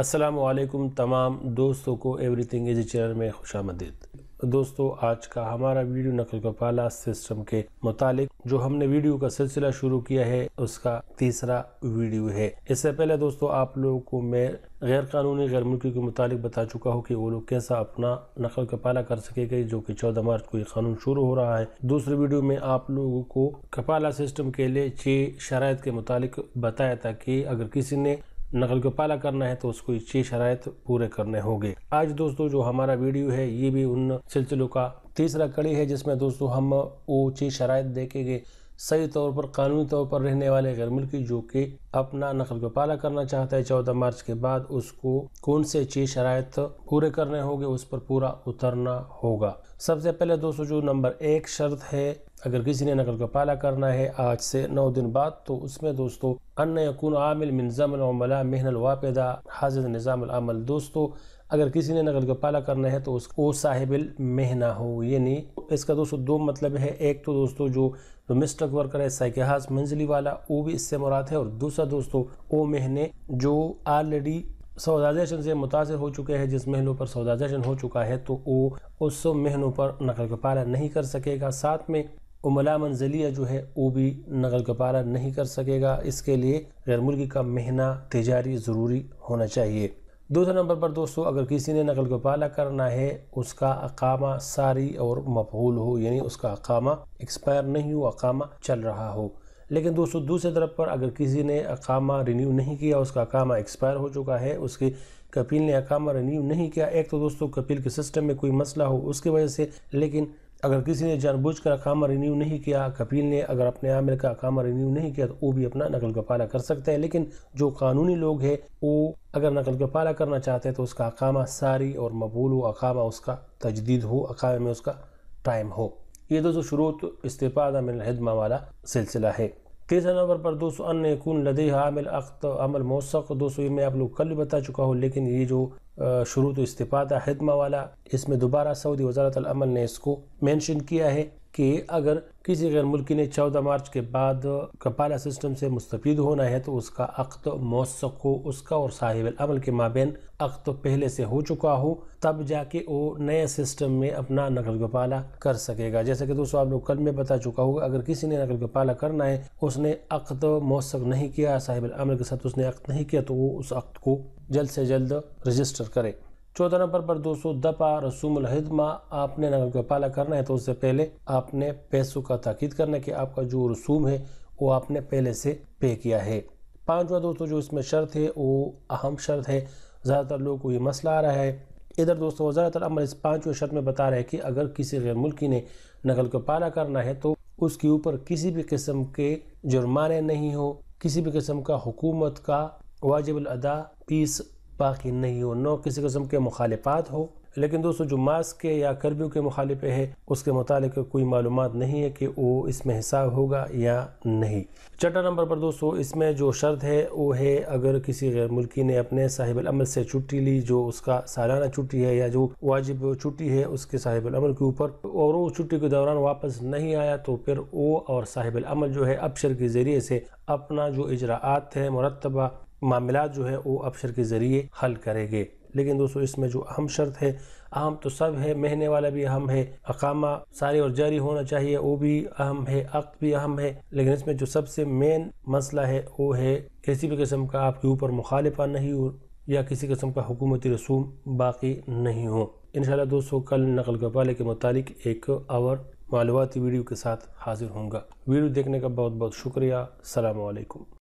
असलकुम तमाम दोस्तों को एवरीथिंग इज चैनल में खुश आमदीद दोस्तों आज का हमारा वीडियो नकल कपाला सिस्टम के मुतालिक जो हमने वीडियो का सिलसिला शुरू किया है उसका तीसरा वीडियो है इससे पहले दोस्तों आप लोगों को मैं गैर कानूनी गैर मुल्की के मुतालिक बता चुका हूँ कि वो लोग कैसा अपना नकल कपाला कर सकेगा जो कि चौदह मार्च को ये कानून शुरू हो रहा है दूसरे वीडियो में आप लोगों को कपाला सिस्टम के लिए छः शराय के मुतालिक बताया था कि अगर किसी ने नकल को पाला करना है तो उसको ये शरात पूरे करने होंगे आज दोस्तों जो हमारा वीडियो है ये भी उन सिलसिलों का तीसरा कड़ी है जिसमें दोस्तों हम वो चीज शरात देखेंगे सही तौर पर कानूनी तौर पर रहने वाले गैर मुल्की जो कि अपना नकल को पाला करना चाहता है चौदह मार्च के बाद उसको कौन से अच्छी शरात पूरे करने होंगे उस पर पूरा उतरना होगा सबसे पहले दोस्तों जो नंबर एक शर्त है अगर किसी ने नकल को पाला करना है आज से नौ दिन बाद तो उसमें दोस्तों अन्य कन आमिल मिनजमला मेहनल वापदा हाजिर निज़ाम दोस्तों अगर किसी ने नकल का पाला करना है तो उसको साहिबिल मेहना हो यानी इसका दोस्तों दो मतलब है एक तो दोस्तों जो डोमेस्टिक वर्कर है साइकहाज मंजिली वाला वो भी इससे मुराद है और दूसरा दोस्तों वो मेहने जो ऑलरेडी सौदाजेशन से मुतासर हो चुके हैं जिस महनों पर सौदाजेशन हो चुका है तो वो उस महीनों पर नकल का पाला नहीं कर सकेगा साथ में उमला मंजलिया जो है वो भी नकल का पारा नहीं कर सकेगा इसके लिए गैर मुल्की का महना तिजारी ज़रूरी होना चाहिए दूसरे नंबर पर दोस्तों अगर किसी ने नकल को पाला करना है उसका अकामा सारी और मफहूल हो यानी उसका अकामा एक्सपायर नहीं हो अकामा चल रहा हो लेकिन दोस्तों दूसरी तरफ पर अगर किसी ने अकामा रिन्यू नहीं किया उसका अकामा एक्सपायर हो चुका है उसके कपिल ने अकामा रिन्यू नहीं किया एक तो दोस्तों कपिल के सिस्टम में कोई मसला हो उसकी वजह से लेकिन अगर किसी ने कर अकामा रिन्यू नहीं किया कपिल ने अगर अपने आमिर का अकामा रिन्यू नहीं किया तो वो भी अपना नकल कपाला कर सकते हैं लेकिन जो कानूनी लोग हैं वो अगर नकल कपाला करना चाहते हैं तो उसका अकामा सारी और मबूल हो अकामा उसका तजदीद हो अकामे में उसका टाइम हो ये दोस्तों शुरू तो इस्तीफ़ा मिलहदमा वाला सिलसिला है तीसरे नंबर पर दोस्तों अन्य कून लदे आमिल अख्त अमल मौसक दोस्तों ये मैं आप लोग कल बता चुका हूँ लेकिन ये जो शुरू तो इस्तीफ़ा हिदमा वाला इसमें दोबारा सऊदी वजारत अमल ने इसको मेंशन किया है कि अगर किसी गैर मुल्की ने चौदह मार्च के बाद कपाला सिस्टम से मुस्तफ़ होना है तो उसका अक्त मौसक हो उसका और साहिब अमल के माबेन अक्त पहले से हो चुका हो तब जाके वो नए सिस्टम में अपना नकल कपाला कर सकेगा जैसे कि दोस्तों आप लोग कल में बता चुका होगा अगर किसी ने नकल कपाला करना है उसने अक्त मौसक नहीं किया साहिब अमल के साथ उसने अक्त नहीं किया तो वो उस अक्त को जल्द से जल्द रजिस्टर करे चौदह नंबर पर दोस्तों दफा रसूम हिदमा आपने नगर को पाला करना है तो उससे पहले आपने पैसों का ताकीद करना कि आपका जो रसूम है वो आपने पहले से पे किया है पांचवा दोस्तों जो इसमें शर्त है वो अहम शर्त है ज़्यादातर लोगों को ये मसला आ रहा है इधर दोस्तों ज्यादातर अमर इस पाँचवें शर्त में बता रहे हैं कि अगर किसी गैर मुल्की ने नकल को पाला करना है तो उसके ऊपर किसी भी किस्म के जुर्माने नहीं हो किसी भी किस्म का हुकूमत का वाजिब अदा पीस बाकी नहीं हो न किसी कस्म के मुखालफात हो लेकिन दोस्तों जो मास्क के या कर्फ्यू के मुखालिफे है उसके मुताल कोई मालूम नहीं है कि वो इसमें हिसाब होगा या नहीं छठा नंबर पर दोस्तों इसमें जो शर्त है वो है अगर किसी गैर मुल्की ने अपने साहिब अमल से छुट्टी ली जो उसका सालाना छुट्टी है या जो वाजिब छुट्टी है उसके साहिब अमल के ऊपर और वो छुट्टी के दौरान वापस नहीं आया तो फिर वो और साहिब अमल जो है अबशर के ज़रिए से अपना जो इजरात है मुरतबा मामला जो है वो अफसर के ज़रिए हल करेंगे लेकिन दोस्तों इसमें जो अहम शर्त है अहम तो सब है महने वाला भी अहम है अकामा सारी और जारी होना चाहिए वो भी अहम है अक भी अहम है लेकिन इसमें जो सबसे मेन मसला है वो है किसी भी किस्म का आपके ऊपर मुखालिफा नहीं हो या किसी किस्म का हुकूमती रसूम बाकी नहीं हो इन दोस्तों कल नकल कपाले के मुतालिक एक और मालूमती वीडियो के साथ हाजिर होंगे वीडियो देखने का बहुत बहुत शुक्रिया सलामकुम